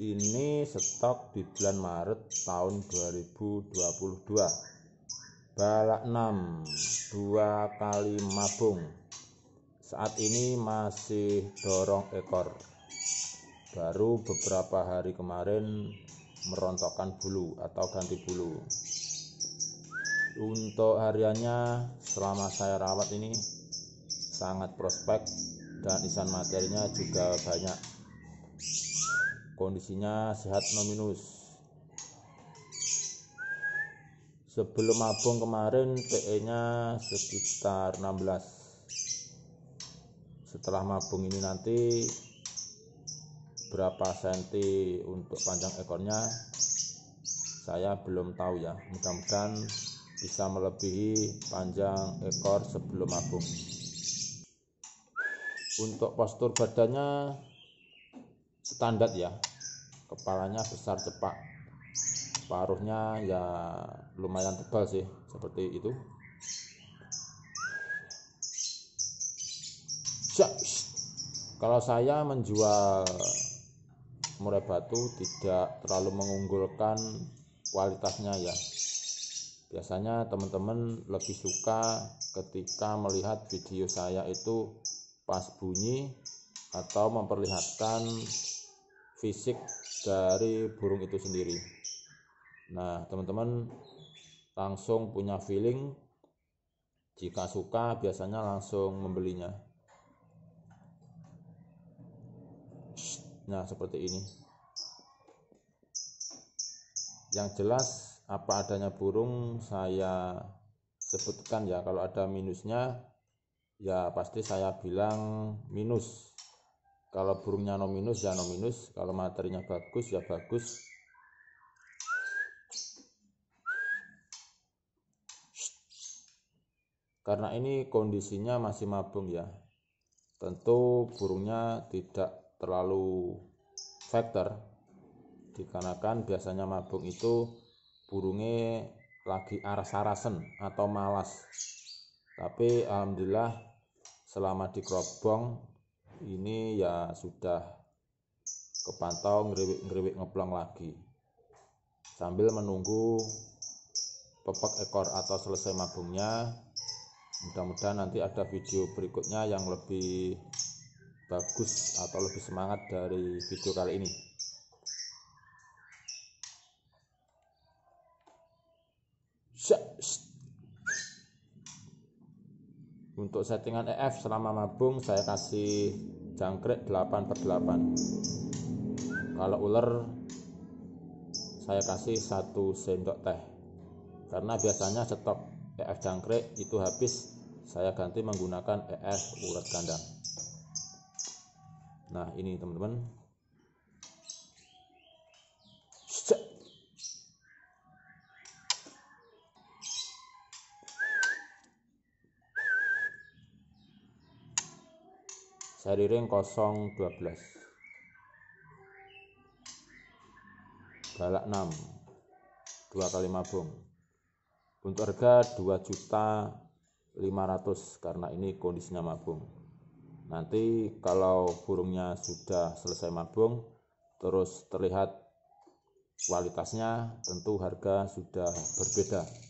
ini stok di bulan Maret tahun 2022 balak 6 dua kali mabung saat ini masih dorong ekor baru beberapa hari kemarin merontokkan bulu atau ganti bulu untuk hariannya selama saya rawat ini sangat prospek dan isan materinya juga banyak kondisinya sehat nominus sebelum mabung kemarin PE nya sekitar 16 setelah mabung ini nanti berapa senti untuk panjang ekornya saya belum tahu ya mudah-mudahan bisa melebihi panjang ekor sebelum mabung untuk postur badannya standar ya kepalanya besar cepat paruhnya ya lumayan tebal sih seperti itu kalau saya menjual murai batu tidak terlalu mengunggulkan kualitasnya ya biasanya teman-teman lebih suka ketika melihat video saya itu pas bunyi atau memperlihatkan fisik dari burung itu sendiri. Nah, teman-teman langsung punya feeling jika suka biasanya langsung membelinya. Nah, seperti ini. Yang jelas apa adanya burung saya sebutkan ya kalau ada minusnya ya pasti saya bilang minus kalau burungnya nominus ya nominus, kalau materinya bagus ya bagus. Karena ini kondisinya masih mabung ya. Tentu burungnya tidak terlalu vektor dikarenakan biasanya mabung itu burungnya lagi aras-arasen atau malas tapi alhamdulillah selama di kerobong ini ya sudah kepantau ngeriwik-ngeriwik ngeplong lagi sambil menunggu pepek ekor atau selesai mabungnya mudah-mudahan nanti ada video berikutnya yang lebih bagus atau lebih semangat dari video kali ini Untuk settingan EF selama mabung saya kasih jangkrik 8 per 8 Kalau ular saya kasih satu sendok teh Karena biasanya stok EF jangkrik itu habis Saya ganti menggunakan EF ular kandang Nah ini teman-teman ring 012 galak 6 2 kali mabung untuk harga 2 juta 500 karena ini kondisinya mabung nanti kalau burungnya sudah selesai mabung terus terlihat kualitasnya tentu harga sudah berbeda